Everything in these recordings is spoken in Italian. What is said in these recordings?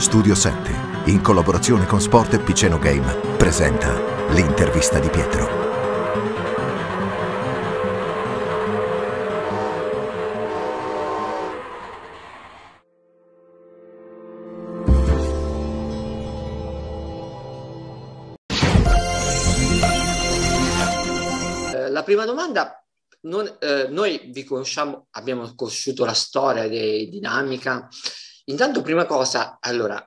Studio 7, in collaborazione con Sport e Piceno Game, presenta l'intervista di Pietro. Eh, la prima domanda, non, eh, noi vi conosciamo, abbiamo conosciuto la storia di Dinamica, Intanto, prima cosa, allora,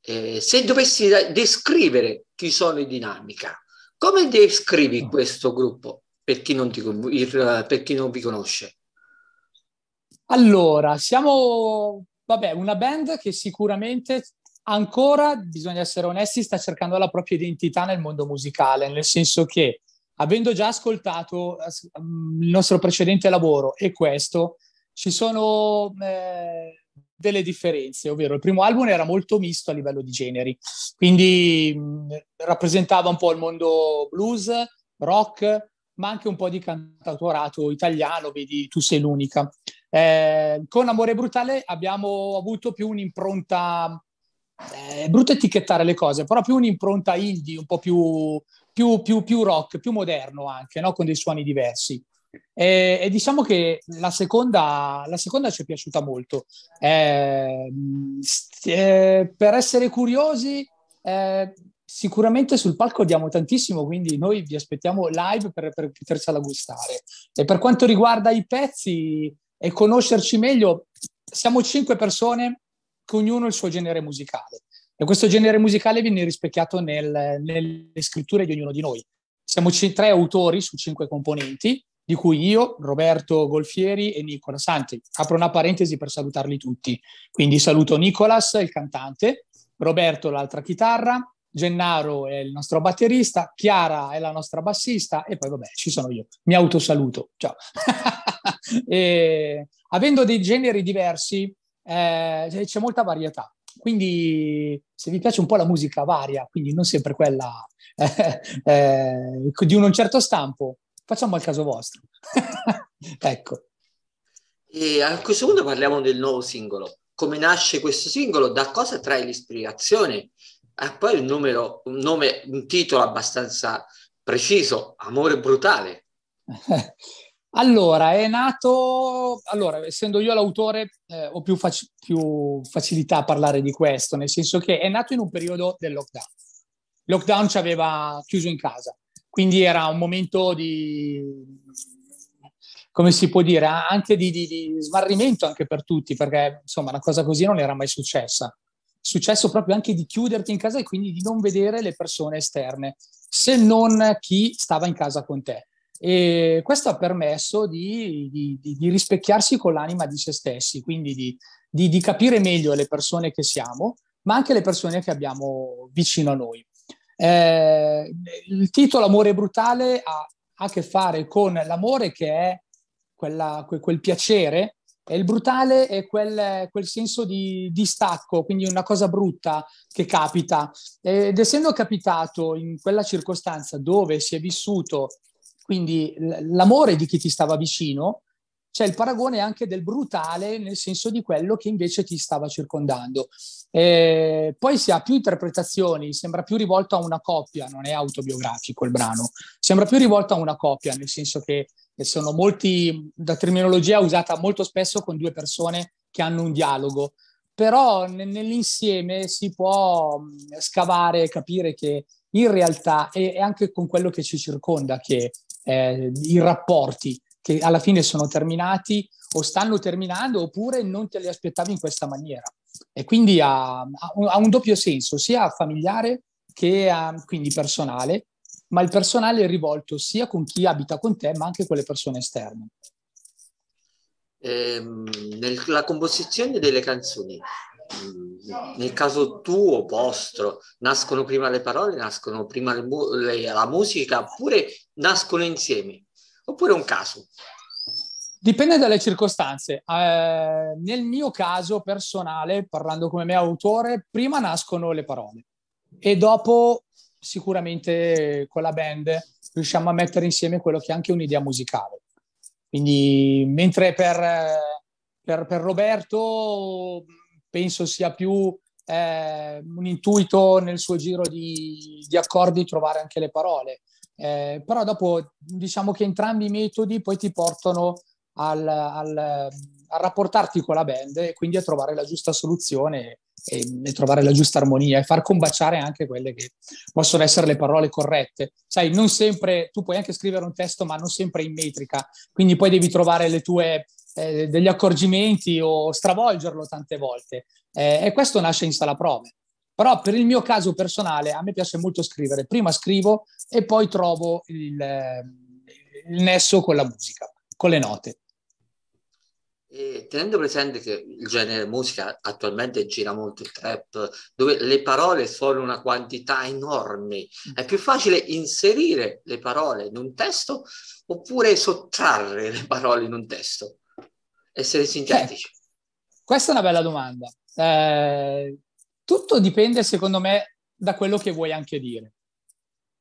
eh, se dovessi descrivere chi sono in dinamica, come descrivi ah. questo gruppo per chi non, ti, eh, per chi non vi conosce? Allora, siamo vabbè, una band che sicuramente ancora, bisogna essere onesti, sta cercando la propria identità nel mondo musicale, nel senso che avendo già ascoltato mm, il nostro precedente lavoro e questo, ci sono eh, delle differenze, ovvero il primo album era molto misto a livello di generi, quindi mh, mm, rappresentava un po' il mondo blues, rock, ma anche un po' di cantautorato italiano, vedi Tu sei l'unica. Eh, con Amore Brutale abbiamo avuto più un'impronta, eh, è brutto etichettare le cose, però più un'impronta indie, un po' più, più, più, più rock, più moderno anche, no? con dei suoni diversi. E, e, diciamo che la seconda, la seconda, ci è piaciuta molto. Eh, eh, per essere curiosi, eh, sicuramente sul palco diamo tantissimo, quindi noi vi aspettiamo live per, per potersela gustare. E per quanto riguarda i pezzi e conoscerci meglio, siamo cinque persone, che ognuno il suo genere musicale. E questo genere musicale viene rispecchiato nel, nelle scritture di ognuno di noi. Siamo c- tre autori su cinque componenti di cui io, Roberto Golfieri e Nicola Santi. Apro una parentesi per salutarli tutti. Quindi saluto Nicolas, il cantante, Roberto l'altra chitarra, Gennaro è il nostro batterista, Chiara è la nostra bassista e poi vabbè ci sono io. Mi autosaluto, ciao. e, avendo dei generi diversi eh, c'è molta varietà. Quindi se vi piace un po' la musica varia, quindi non sempre quella eh, eh, di un certo stampo, facciamo al caso vostro. ecco. E a questo punto parliamo del nuovo singolo. Come nasce questo singolo? Da cosa trae l'ispirazione? E eh, poi un, numero, un nome, un titolo abbastanza preciso, Amore Brutale. Allora, è nato, allora, essendo io l'autore, eh, ho più, fac- più, facilità a parlare di questo, nel senso che è nato in un periodo del lockdown. Lockdown ci aveva chiuso in casa. Quindi era un momento di, come si può dire, anche di, di, di smarrimento anche per tutti, perché insomma una cosa così non era mai successa. Successo proprio anche di chiuderti in casa e quindi di non vedere le persone esterne, se non chi stava in casa con te. E questo ha permesso di, di, di, di, rispecchiarsi con l'anima di se stessi, quindi di, capire meglio le persone che siamo, ma anche le persone che abbiamo vicino a noi. Eh, il titolo Amore brutale ha, ha a che fare con l'amore che è quella, que, quel piacere e il brutale è quel, quel senso di distacco, quindi una cosa brutta che capita. Ed essendo capitato in quella circostanza dove si è vissuto quindi l'amore di chi ti stava vicino, c'è cioè, il paragone anche del brutale nel senso di quello che invece ti stava circondando. Eh, poi si ha più interpretazioni, sembra più rivolto a una coppia, non è autobiografico il brano, sembra più rivolto a una coppia, nel senso che sono molti, da terminologia usata molto spesso con due persone che hanno un dialogo, però nell'insieme si può scavare e capire che in realtà è, anche con quello che ci circonda che eh, i rapporti che alla fine sono terminati o stanno terminando oppure non te li aspettavi in questa maniera. E quindi ha, ha, un, doppio senso, sia familiare che a, ehm, quindi personale, ma il personale è rivolto sia con chi abita con te, ma anche con le persone esterne. Eh, nella composizione delle canzoni, mm, nel caso tuo, vostro, nascono prima le parole, nascono prima mu- la musica, oppure nascono insieme? oppure un caso? Dipende dalle circostanze. Eh, nel mio caso personale, parlando come me autore, prima nascono le parole e dopo sicuramente con la band riusciamo a mettere insieme quello che è anche un'idea musicale. Quindi mentre per, per, per Roberto penso sia più eh, un intuito nel suo giro di, di, accordi trovare anche le parole. Eh, però dopo diciamo che entrambi i metodi poi ti portano al, al, a rapportarti con la band e quindi a trovare la giusta soluzione e, e, trovare la giusta armonia e far combaciare anche quelle che possono essere le parole corrette. Sai, non sempre tu puoi anche scrivere un testo, ma non sempre in metrica, quindi poi devi trovare le tue eh, degli accorgimenti o stravolgerlo tante volte. Eh, e questo nasce in sala prove. Però per il mio caso personale a me piace molto scrivere. Prima scrivo e poi trovo il, ehm, il nesso con la musica, con le note. E tenendo presente che il genere musica attualmente gira molto il trap, dove le parole sono una quantità enorme, è più facile inserire le parole in un testo oppure sottrarre le parole in un testo? Essere sintetici. Eh, questa è una bella domanda. Eh, tutto dipende, secondo me, da quello che vuoi anche dire.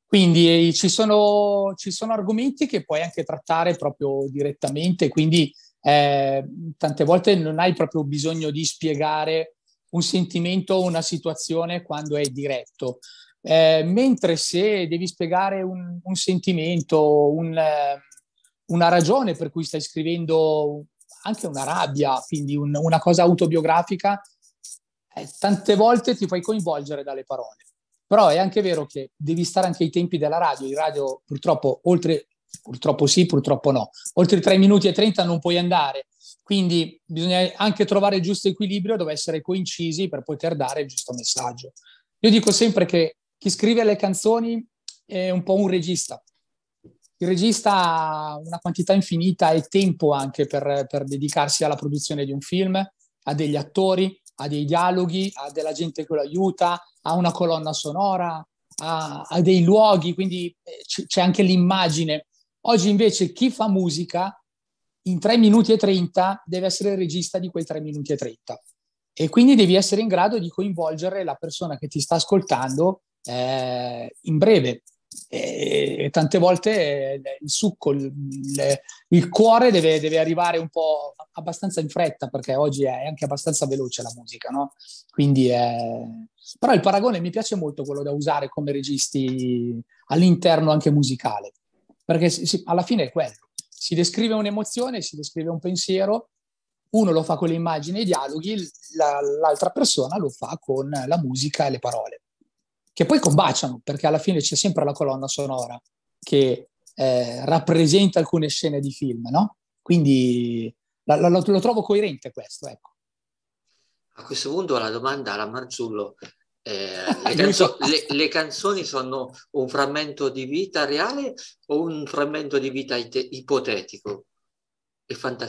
Quindi eh, ci, sono, ci sono, argomenti che puoi anche trattare proprio direttamente, quindi eh, tante volte non hai proprio bisogno di spiegare un sentimento o una situazione quando è diretto. Eh, mentre se devi spiegare un, un sentimento, un, una ragione per cui stai scrivendo anche una rabbia, quindi un, una cosa autobiografica, eh, tante volte ti fai coinvolgere dalle parole. Però è anche vero che devi stare anche ai tempi della radio. In radio purtroppo oltre, purtroppo sì, purtroppo no, oltre 3 minuti e 30 non puoi andare. Quindi bisogna anche trovare il giusto equilibrio dove essere coincisi per poter dare il giusto messaggio. Io dico sempre che chi scrive le canzoni è un po' un regista. Il regista ha una quantità infinita e tempo anche per, per dedicarsi alla produzione di un film, a degli attori, ha dei dialoghi, ha della gente che lo aiuta, ha una colonna sonora, ha, ha dei luoghi, quindi eh, c- c'è anche l'immagine. Oggi invece chi fa musica in 3 minuti e 30 deve essere il regista di quei 3 minuti e 30 e quindi devi essere in grado di coinvolgere la persona che ti sta ascoltando eh, in breve e tante volte eh, il succo, il, il cuore deve, deve, arrivare un po' abbastanza in fretta perché oggi è anche abbastanza veloce la musica, no? Quindi è... Però il paragone mi piace molto quello da usare come registi all'interno anche musicale, perché si, alla fine è quello, si descrive un'emozione, si descrive un pensiero, uno lo fa con le immagini e i dialoghi, la, l'altra persona lo fa con la musica e le parole che poi combaciano, perché alla fine c'è sempre la colonna sonora che eh, rappresenta alcune scene di film, no? Quindi la, lo, lo, trovo coerente questo, ecco. A questo punto la domanda alla Marzullo, eh, le, canzo- le, le, canzoni sono un frammento di vita reale o un frammento di vita ite- ipotetico?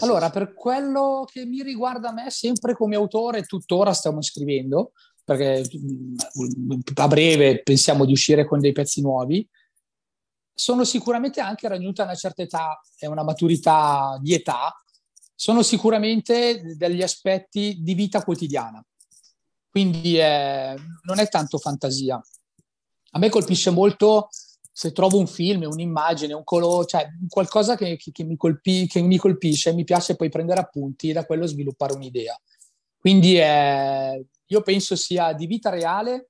Allora, per quello che mi riguarda a me, sempre come autore, tuttora stiamo scrivendo, perché a breve pensiamo di uscire con dei pezzi nuovi, sono sicuramente anche raggiunta una certa età e una maturità di età, sono sicuramente degli aspetti di vita quotidiana. Quindi è, non è tanto fantasia. A me colpisce molto se trovo un film, un'immagine, un colore, cioè qualcosa che, che, mi colpi, che mi colpisce, mi piace poi prendere appunti e da quello sviluppare un'idea. Quindi è, io penso sia di vita reale,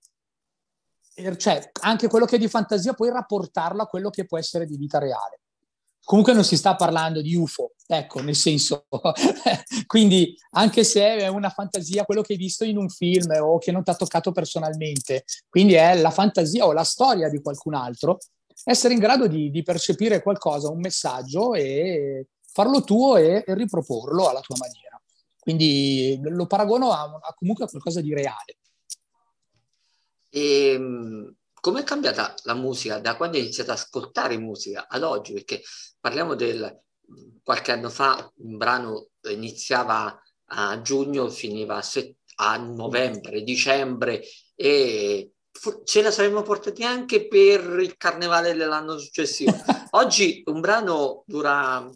eh, cioè anche quello che è di fantasia, puoi rapportarlo a quello che può essere di vita reale. Comunque non si sta parlando di UFO, ecco, nel senso, quindi anche se è una fantasia quello che hai visto in un film eh, o che non ti ha toccato personalmente, quindi è la fantasia o la storia di qualcun altro, essere in grado di, di percepire qualcosa, un messaggio e farlo tuo e, e riproporlo alla tua maniera. Quindi lo paragono a, a comunque a qualcosa di reale. Ehm, e, è cambiata la musica da quando hai iniziato ad ascoltare musica ad oggi? Perché parliamo del qualche anno fa un brano iniziava a giugno, finiva a, set- a novembre, dicembre e ce la saremmo portati anche per il carnevale dell'anno successivo. Oggi un brano dura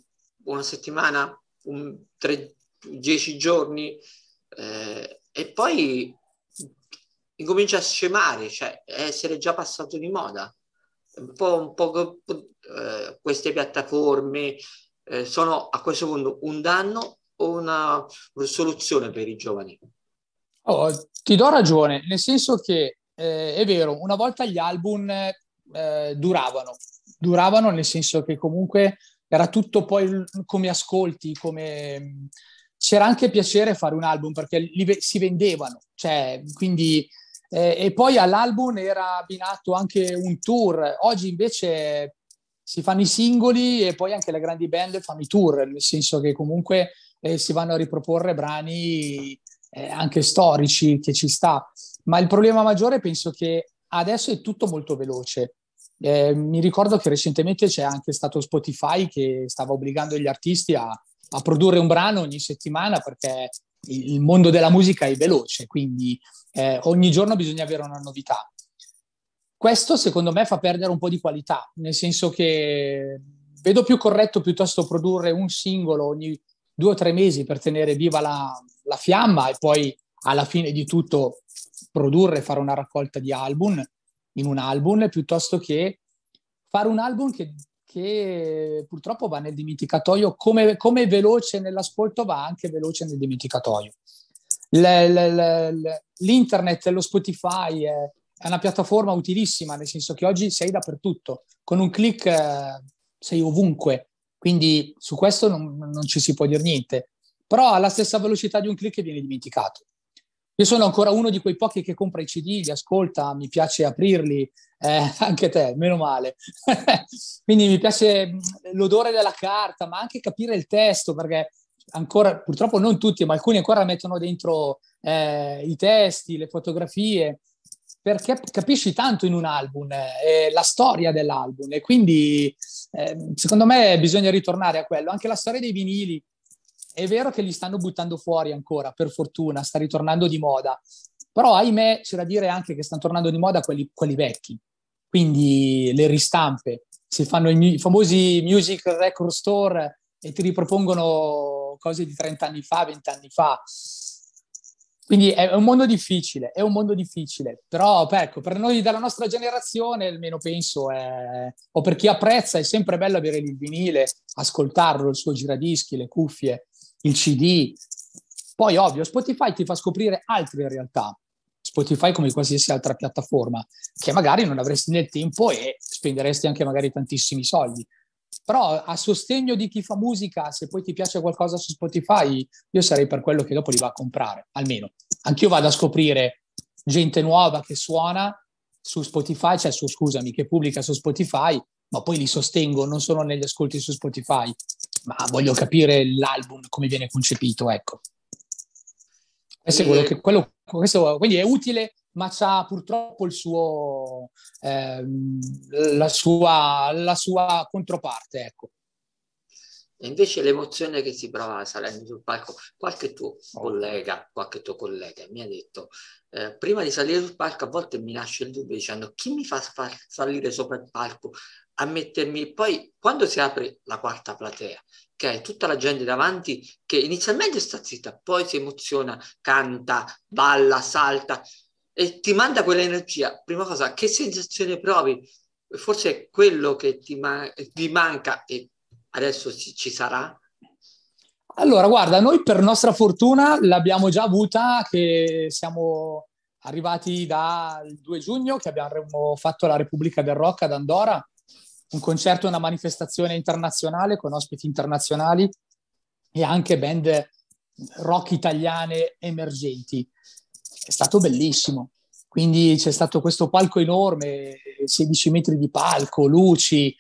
una settimana, un, tre, dieci giorni eh, e poi incomincia a scemare, cioè essere già passato di moda. Un po', un po' eh, queste piattaforme eh, sono a questo punto un danno o una soluzione per i giovani? Oh, ti do ragione, nel senso che eh, è vero, una volta gli album eh, duravano, duravano nel senso che comunque era tutto poi come ascolti, come c'era anche piacere fare un album perché li, si vendevano, cioè, quindi, eh, e poi all'album era abbinato anche un tour. Oggi invece si fanno i singoli e poi anche le grandi band fanno i tour, nel senso che comunque eh, si vanno a riproporre brani eh, anche storici che ci sta. Ma il problema maggiore penso che adesso è tutto molto veloce. Eh, mi ricordo che recentemente c'è anche stato Spotify che stava obbligando gli artisti a, a produrre un brano ogni settimana perché il mondo della musica è veloce, quindi eh, ogni giorno bisogna avere una novità. Questo secondo me fa perdere un po' di qualità, nel senso che vedo più corretto piuttosto produrre un singolo ogni due o tre mesi per tenere viva la, la fiamma e poi alla fine di tutto produrre, fare una raccolta di album in un album, piuttosto che fare un album che che purtroppo va nel dimenticatoio, come, come veloce nell'ascolto va anche veloce nel dimenticatoio. Le, le, le, l'internet, lo Spotify è, è, una piattaforma utilissima, nel senso che oggi sei dappertutto, con un clic eh, sei ovunque, quindi su questo non, non ci si può dire niente, però alla stessa velocità di un clic viene dimenticato. Io sono ancora uno di quei pochi che compra i CD, li ascolta, mi piace aprirli, eh, anche te, meno male. Quindi mi piace l'odore della carta, ma anche capire il testo, perché ancora, purtroppo non tutti, ma alcuni ancora mettono dentro eh, i testi, le fotografie, perché capisci tanto in un album, eh, la storia dell'album e quindi eh, secondo me bisogna ritornare a quello. Anche la storia dei vinili, è vero che li stanno buttando fuori ancora, per fortuna, sta ritornando di moda, però ahimè c'è da dire anche che stanno tornando di moda quelli, quelli vecchi, quindi le ristampe, si fanno i, famosi music record store e ti ripropongono cose di 30 anni fa, 20 anni fa. Quindi è un mondo difficile, è un mondo difficile, però ecco, per noi della nostra generazione, almeno penso, è... o per chi apprezza, è sempre bello avere il vinile, ascoltarlo, il suo giradischi, le cuffie, il CD. Poi, ovvio, Spotify ti fa scoprire altre realtà, Spotify come qualsiasi altra piattaforma che magari non avresti nel tempo e spenderesti anche magari tantissimi soldi. Però a sostegno di chi fa musica, se poi ti piace qualcosa su Spotify, io sarei per quello che dopo li va a comprare, almeno. Anch'io vado a scoprire gente nuova che suona su Spotify, cioè su, scusami, che pubblica su Spotify, ma poi li sostengo non solo negli ascolti su Spotify, ma voglio capire l'album come viene concepito, ecco. Questo, quindi... è quello che, quello, questo, quindi è utile, ma ha purtroppo il suo, eh, la, sua, la sua controparte. Ecco. E invece l'emozione che si prova salendo sul palco, qualche tuo collega, qualche tuo collega mi ha detto, eh, prima di salire sul palco a volte mi nasce il dubbio dicendo chi mi fa far salire sopra il palco a mettermi, poi quando si apre la quarta platea, che è tutta la gente davanti che inizialmente sta zitta, poi si emoziona, canta, balla, salta e ti manda quell'energia, prima cosa, che sensazione provi? Forse è quello che ti, man- ti manca e adesso ci sarà? Allora, guarda, noi per nostra fortuna l'abbiamo già avuta che siamo arrivati dal 2 giugno che abbiamo fatto la Repubblica del Rock ad Andorra, un concerto una manifestazione internazionale con ospiti internazionali e anche band rock italiane emergenti. È stato bellissimo. Quindi c'è stato questo palco enorme, 16 metri di palco, luci,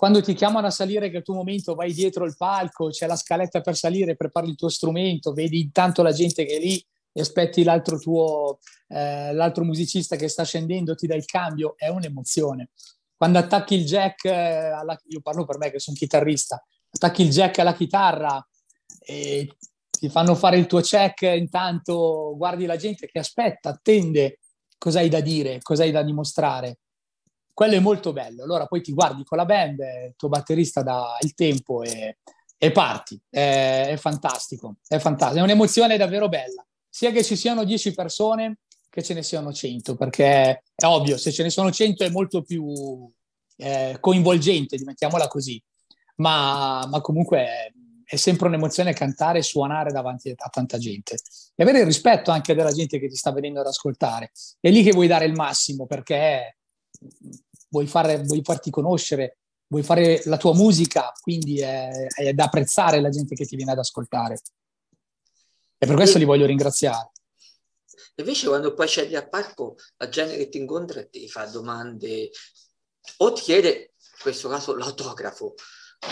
quando ti chiamano a salire che è il tuo momento vai dietro il palco, c'è la scaletta per salire, prepari il tuo strumento, vedi intanto la gente che è lì e aspetti l'altro tuo, eh, l'altro musicista che sta scendendo, ti dà il cambio, è un'emozione. Quando attacchi il jack, eh, alla, io parlo per me che sono chitarrista, attacchi il jack alla chitarra e ti fanno fare il tuo check, intanto guardi la gente che aspetta, attende cosa hai da dire, cosa hai da dimostrare quello è molto bello. Allora poi ti guardi con la band, il tuo batterista dà il tempo e, e parti. È, è, fantastico, è fantastico, è un'emozione davvero bella. Sia che ci siano 10 persone che ce ne siano 100, perché è ovvio, se ce ne sono 100 è molto più eh, coinvolgente, mettiamola così. Ma, ma comunque è, è sempre un'emozione cantare e suonare davanti a tanta gente e avere il rispetto anche della gente che ti sta venendo ad ascoltare. È lì che vuoi dare il massimo perché vuoi, fare, vuoi farti conoscere, vuoi fare la tua musica, quindi è, è, da apprezzare la gente che ti viene ad ascoltare. E per questo e, li voglio ringraziare. Invece quando poi scegli al parco, la gente che ti incontra ti fa domande o ti chiede, in questo caso, l'autografo.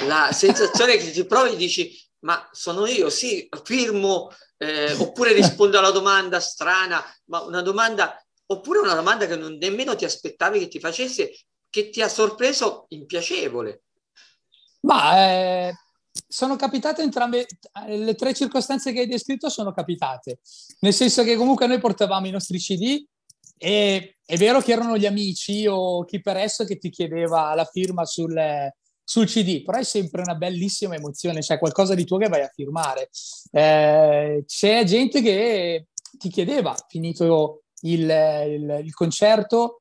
La sensazione che ti provi dici, ma sono io, sì, firmo, eh, oppure rispondo alla domanda strana, ma una domanda oppure una domanda che non nemmeno ti aspettavi che ti facesse, che ti ha sorpreso in piacevole? Ma eh, sono capitate entrambe le tre circostanze che hai descritto sono capitate, nel senso che comunque noi portavamo i nostri CD e è vero che erano gli amici o chi per esso che ti chiedeva la firma sul, sul CD, però è sempre una bellissima emozione, c'è cioè qualcosa di tuo che vai a firmare. Eh, c'è gente che ti chiedeva, finito il, il, il concerto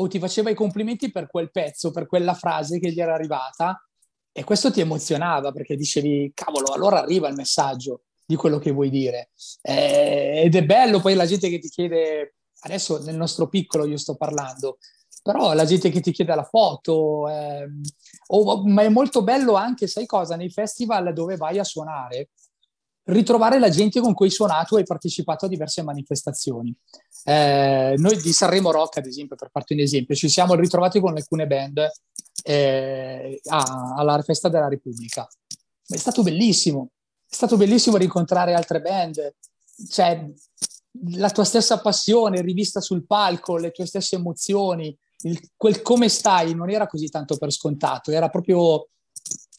o ti faceva i complimenti per quel pezzo, per quella frase che gli era arrivata e questo ti emozionava perché dicevi cavolo, allora arriva il messaggio di quello che vuoi dire. Eh, ed è bello poi la gente che ti chiede, adesso nel nostro piccolo io sto parlando, però la gente che ti chiede la foto, eh, oh, ma è molto bello anche, sai cosa, nei festival dove vai a suonare, ritrovare la gente con cui hai suonato e hai partecipato a diverse manifestazioni. Eh, noi di Sanremo Rock, ad esempio, per farti un esempio, ci siamo ritrovati con alcune band eh, a, alla festa della Repubblica. È stato bellissimo, è stato bellissimo rincontrare altre band, cioè la tua stessa passione rivista sul palco, le tue stesse emozioni, il, quel come stai non era così tanto per scontato, era proprio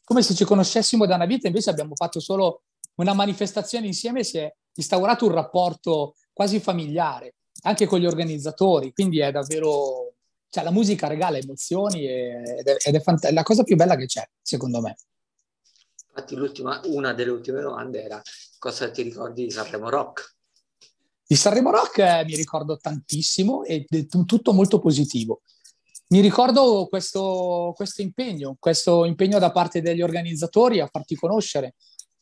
come se ci conoscessimo da una vita, invece abbiamo fatto solo una manifestazione insieme si è instaurato un rapporto quasi familiare, anche con gli organizzatori, quindi è davvero... Cioè, la musica regala emozioni ed è, ed è fant- la cosa più bella che c'è, secondo me. Infatti una delle ultime domande era cosa ti ricordi di Sanremo Rock? Di Sanremo Rock eh, mi ricordo tantissimo e t- tutto molto positivo. Mi ricordo questo, questo, impegno, questo impegno da parte degli organizzatori a farti conoscere,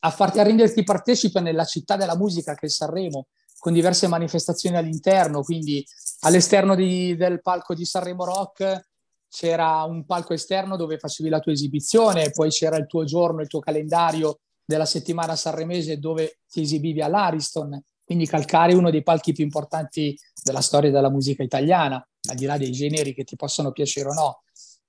a farti a renderti partecipe nella città della musica che è Sanremo, con diverse manifestazioni all'interno, quindi all'esterno di, del palco di Sanremo Rock c'era un palco esterno dove facevi la tua esibizione, poi c'era il tuo giorno, il tuo calendario della settimana sanremese dove ti esibivi all'Ariston, quindi calcare uno dei palchi più importanti della storia della musica italiana, al di là dei generi che ti possono piacere o no.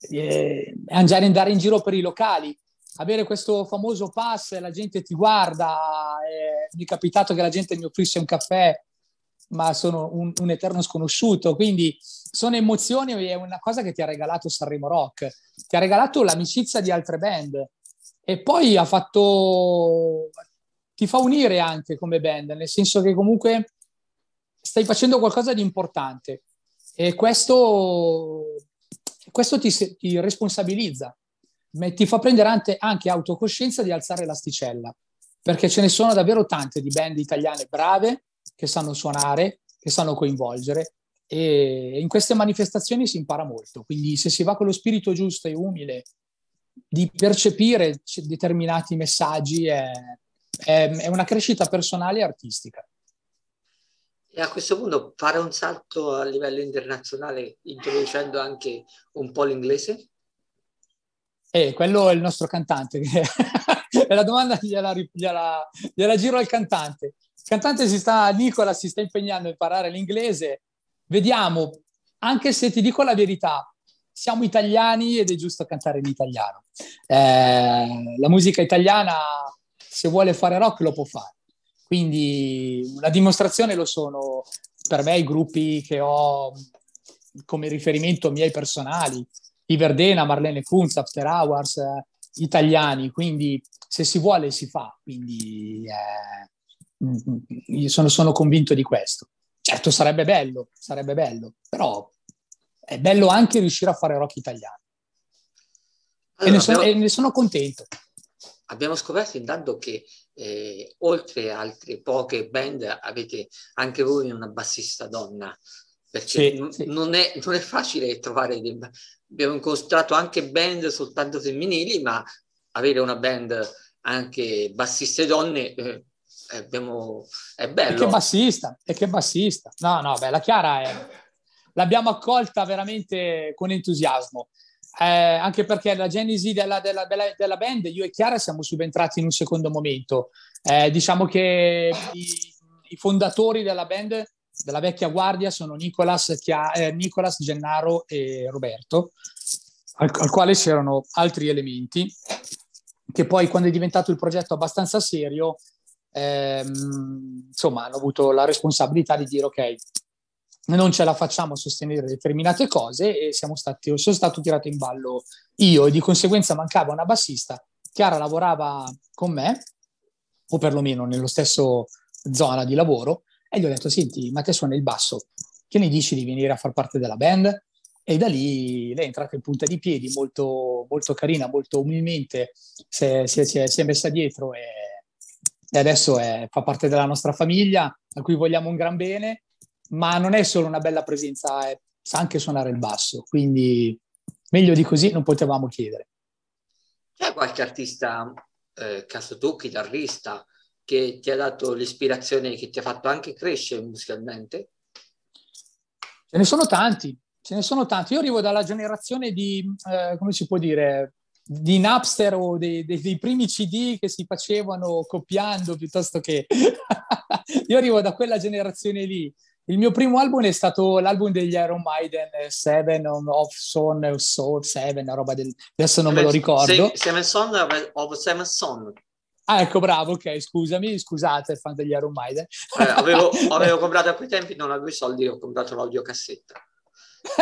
E andare in giro per i locali, avere questo famoso pass e la gente ti guarda. Eh, mi è capitato che la gente mi offrisse un caffè, ma sono un, un eterno sconosciuto. Quindi sono emozioni e è una cosa che ti ha regalato Sanremo Rock. Ti ha regalato l'amicizia di altre band. E poi ha fatto... ti fa unire anche come band, nel senso che comunque stai facendo qualcosa di importante. E questo, questo ti, ti responsabilizza ti fa prendere anche, anche autocoscienza di alzare l'asticella, perché ce ne sono davvero tante di band italiane brave che sanno suonare, che sanno coinvolgere e in queste manifestazioni si impara molto, quindi se si va con lo spirito giusto e umile di percepire determinati messaggi è, è, è una crescita personale e artistica. E a questo punto fare un salto a livello internazionale introducendo anche un po' l'inglese? Eh, quello è il nostro cantante. e la domanda gliela, gliela, gliela, giro al cantante. Il cantante si sta, Nicola si sta impegnando a imparare l'inglese. Vediamo, anche se ti dico la verità, siamo italiani ed è giusto cantare in italiano. Eh, la musica italiana, se vuole fare rock, lo può fare. Quindi la dimostrazione lo sono per me i gruppi che ho come riferimento miei personali, i Verdena, Marlene Kunz, After Hours, eh, italiani, quindi se si vuole si fa, quindi eh, sono, sono, convinto di questo. Certo sarebbe bello, sarebbe bello, però è bello anche riuscire a fare rock italiano. Allora, e, ne sono, abbiamo, e, ne sono, contento. Abbiamo scoperto intanto che eh, oltre altre poche band avete anche voi una bassista donna perché sì, sì. Non, è, non, è, facile trovare dei, abbiamo incontrato anche band soltanto femminili ma avere una band anche bassiste donne eh, abbiamo, è bello e che bassista e che bassista no no beh la Chiara è, l'abbiamo accolta veramente con entusiasmo eh, anche perché la genesi della, della, della, della, band io e Chiara siamo subentrati in un secondo momento eh, diciamo che i, i fondatori della band della vecchia guardia sono Nicolas, Chia- eh, Nicolas Gennaro e Roberto, al, al quale c'erano altri elementi che poi quando è diventato il progetto abbastanza serio, ehm, insomma, hanno avuto la responsabilità di dire ok, non ce la facciamo a sostenere determinate cose e siamo stati, sono stato tirato in ballo io e di conseguenza mancava una bassista. Chiara lavorava con me, o perlomeno nello stesso zona di lavoro, e gli ho detto, senti, ma te suona il basso, che ne dici di venire a far parte della band? E da lì lei è entrata in punta di piedi, molto, molto carina, molto umilmente, si è, si è, si è messa dietro e, e adesso è, fa parte della nostra famiglia, a cui vogliamo un gran bene, ma non è solo una bella presenza, sa anche suonare il basso, quindi meglio di così non potevamo chiedere. C'è qualche artista, eh, caso tu, chitarrista, che ti ha dato l'ispirazione, e che ti ha fatto anche crescere musicalmente? Ce ne sono tanti, ce ne sono tanti. Io arrivo dalla generazione di, eh, come si può dire, di Napster o dei, dei, dei, primi CD che si facevano copiando piuttosto che... Io arrivo da quella generazione lì. Il mio primo album è stato l'album degli Iron Maiden, eh, Seven of Son, eh, Soul, Seven, una roba del... Adesso non me lo ricordo. Seven Son of Seven Son. Ah, ecco, bravo, ok, scusami, scusate, fan degli Iron Maiden. Eh, avevo, avevo, comprato a quei tempi, non avevo i soldi, ho comprato l'audiocassetta.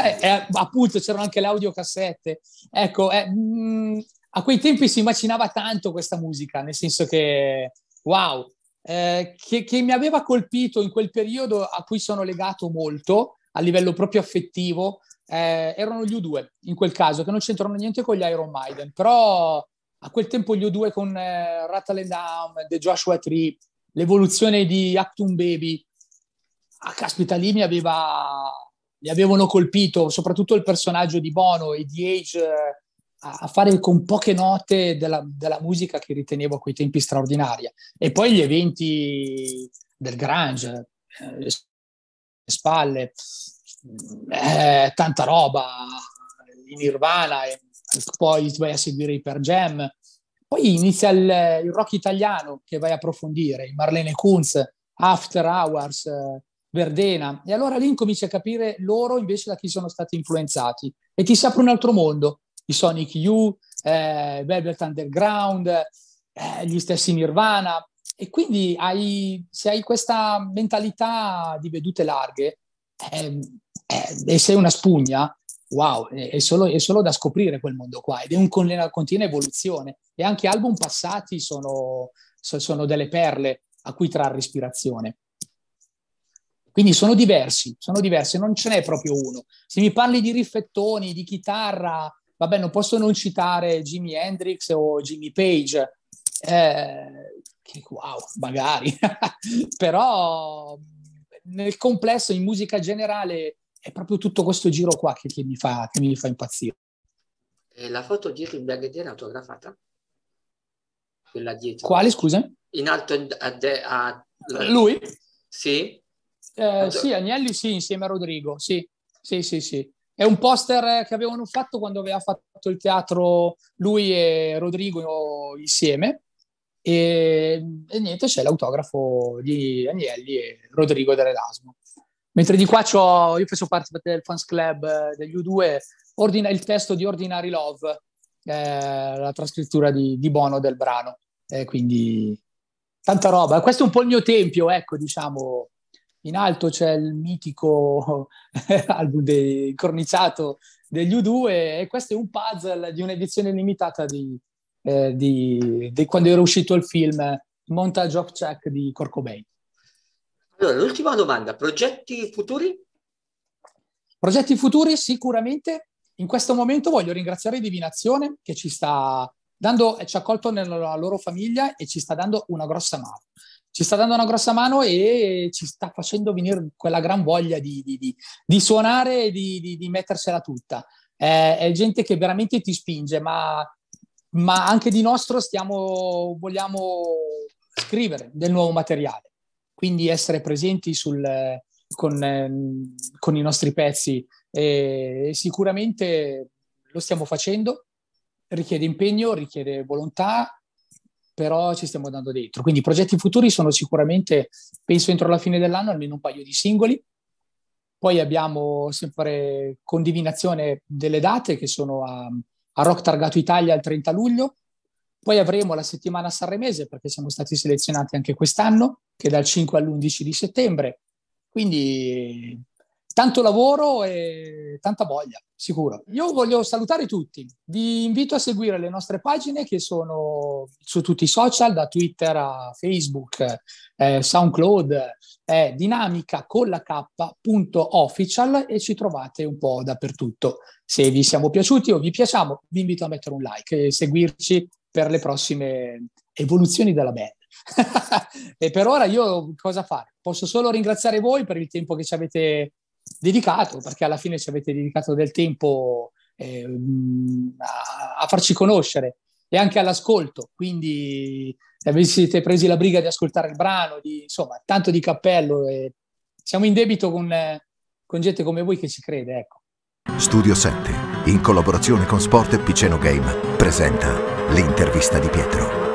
Eh, eh, appunto, c'erano anche le audiocassette. Ecco, mh, eh, mm, a quei tempi si immaginava tanto questa musica, nel senso che, wow, eh, che, che mi aveva colpito in quel periodo a cui sono legato molto, a livello proprio affettivo, eh, erano gli U2 in quel caso, che non c'entrano niente con gli Iron Maiden, però a quel tempo gli O2 con eh, Rattle and Down, The Joshua Tree, l'evoluzione di Actum Baby, a ah, caspita, lì mi aveva, mi avevano colpito, soprattutto il personaggio di Bono e di Age eh, a, fare con poche note della, della, musica che ritenevo a quei tempi straordinaria. E poi gli eventi del Grange, eh, spalle, eh, tanta roba, in Nirvana, e poi vai a seguire i per jam, poi inizia il, il, rock italiano che vai a approfondire, Marlene Kunz, After Hours, Verdena, e allora lì incominci a capire loro invece da chi sono stati influenzati e ti si apre un altro mondo, i Sonic U, eh, Velvet Underground, eh, gli stessi Nirvana, e quindi hai, se hai questa mentalità di vedute larghe eh, eh, e sei una spugna, wow, è solo, è solo, da scoprire quel mondo qua ed è un, una continua evoluzione e anche album passati sono, sono delle perle a cui trarre ispirazione. Quindi sono diversi, sono diversi, non ce n'è proprio uno. Se mi parli di riffettoni, di chitarra, vabbè, non posso non citare Jimi Hendrix o Jimmy Page, eh, che wow, magari, però nel complesso in musica generale è proprio tutto questo giro qua che, che, mi, fa, che mi, fa, impazzire. E la foto di Rimberg era autografata? Quella dietro. Quale, scusa? In alto a... De, a... Eh, lui? Sì? Eh, sì, Agnelli sì, insieme a Rodrigo, sì. Sì, sì, sì. È un poster eh, che avevano fatto quando aveva fatto il teatro lui e Rodrigo insieme. E, e niente, c'è l'autografo di Agnelli e Rodrigo dell'Erasmo. Mentre di qua c'ho, io faccio parte del fans club eh, degli U2, ordina, il testo di Ordinary Love, eh, la trascrittura di, di, Bono del brano. Eh, quindi tanta roba. Questo è un po' il mio tempio, ecco, diciamo. In alto c'è il mitico album de- corniciato degli U2 e questo è un puzzle di un'edizione limitata di, eh, di, di quando era uscito il film Montage of Check di Corcobain. Allora, l'ultima domanda, progetti futuri? Progetti futuri sicuramente. In questo momento voglio ringraziare Divinazione che ci sta dando, eh, ci ha accolto nella loro famiglia e ci sta dando una grossa mano. Ci sta dando una grossa mano e ci sta facendo venire quella gran voglia di, di, di, di suonare e di, mettersela tutta. È, è, gente che veramente ti spinge, ma, ma anche di nostro stiamo, vogliamo scrivere del nuovo materiale. Quindi essere presenti sul, con, ehm, con, i nostri pezzi e sicuramente lo stiamo facendo, richiede impegno, richiede volontà, però ci stiamo dando dentro. Quindi i progetti futuri sono sicuramente, penso entro la fine dell'anno, almeno un paio di singoli. Poi abbiamo sempre condivinazione delle date che sono a, a Rock Targato Italia il 30 luglio, poi avremo la settimana sanremese perché siamo stati selezionati anche quest'anno, che è dal 5 all'11 di settembre. Quindi tanto lavoro e tanta voglia, sicuro. Io voglio salutare tutti. Vi invito a seguire le nostre pagine che sono su tutti i social, da Twitter a Facebook, eh, SoundCloud, eh, dinamica con la K.official e ci trovate un po' dappertutto. Se vi siamo piaciuti o vi piacciamo, vi invito a mettere un like e seguirci per le prossime evoluzioni della band. e per ora io cosa fare? Posso solo ringraziare voi per il tempo che ci avete dedicato, perché alla fine ci avete dedicato del tempo eh, a, a, farci conoscere e anche all'ascolto. Quindi se avessite presi la briga di ascoltare il brano, di, insomma, tanto di cappello. E siamo in debito con, con gente come voi che ci crede. Ecco. Studio 7 in collaborazione con Sport e Piceno Game, presenta l'intervista di Pietro.